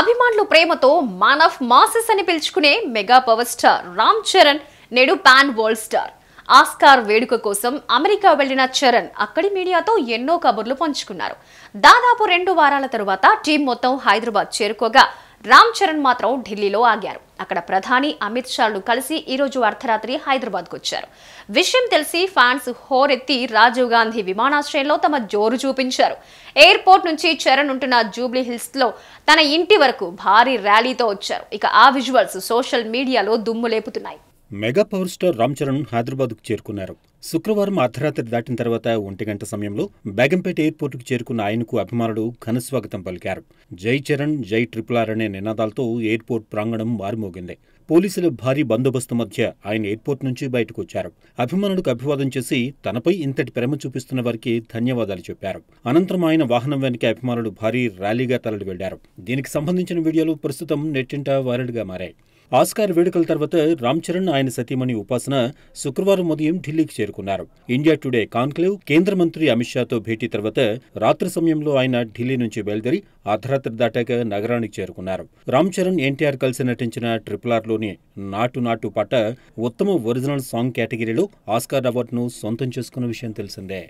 అభిమానులు ప్రేమతో man of masses అని పిలుచుకునే mega power star Ram Charan నేడు పాన్ వరల్డ్ స్టార్ ఆస్కార్ వేడుక కోసం అమెరికా వెళ్లిన చరణ్ అక్కడి మీడియాతో ఎన్నో కబుర్లు పంచుకున్నారు దాదాపు రెండు వారాల తరువాత టీం మొత్తం హైదరాబాద్ చేరుకోగా రామ్ చరణ్ మాత్రం ఢిల్లీలో ఆగారు అక్కడ ప్రధాని అమిత్ షాలు కలిసి ఈరోజు అర్ధరాత్రి హైదరాబాద్కు వచ్చారు విషయం తెలిసి ఫ్యాన్స్ హోరెత్తి రాజీవ్ గాంధీ విమానాశ్రయంలో తమ జోరు చూపించారు ఎయిర్పోర్ట్ నుంచి చరణ్ ఉంటున్న జూబ్లీ తన ఇంటి వరకు భారీ ర్యాలీతో వచ్చారు ఇక ఆ విజువల్స్ సోషల్ మీడియాలో దుమ్ము లేపుతున్నాయి mega power star Ram Charan హైదరాబాద్కు చేరుకున్నారు శుక్రవారం అర్ధరాత్రి దాటిన తర్వాత ఒంటి గంట సమయంలో బేగంపేట ఎయిర్పోర్టుకు చేరుకున్న ఆయనకు అభిమానులు ఘనస్వాగతం పలికారు జై చరణ్ జై ట్రిపుల్ ఆర్ అనే నినాదాలతో ఎయిర్పోర్ట్ ప్రాంగణం మారుమోగింది పోలీసుల భారీ బందోబస్తు మధ్య ఆయన ఎయిర్పోర్ట్ నుంచి బయటకు వచ్చారు అభిమానులకు అభివాదం చేసి తనపై ఇంతటి ప్రేమ చూపిస్తున్న వారికి ధన్యవాదాలు చెప్పారు అనంతరం ఆయన వాహనం వెనుక అభిమానులు భారీ ర్యాలీగా తరలి వెళ్లారు దీనికి సంబంధించిన వీడియోలు ప్రస్తుతం నెట్టింట వైరల్గా మారాయి ఆస్కార్ వేడుకల తర్వాత రామ్ చరణ్ ఆయన సతీమణి ఉపాసన శుక్రవారం ఉదయం ఢిల్లీకి చేరుకున్నారు ఇండియా టుడే కాన్క్లేవ్ కేంద్ర మంత్రి అమిత్ షాతో భేటీ తర్వాత రాత్రి సమయంలో ఆయన ఢిల్లీ నుంచి బయలుదేరి అర్ధరాత్రి దాటాక నగరానికి చేరుకున్నారు రామ్ చరణ్ ఎన్టీఆర్ కలిసి నటించిన ట్రిపుల్ ఆర్లోని నాటు నాటు పాట ఉత్తమ ఒరిజినల్ సాంగ్ కేటగిరీలో ఆస్కార్ అవార్డును సొంతం చేసుకున్న విషయం తెలిసిందే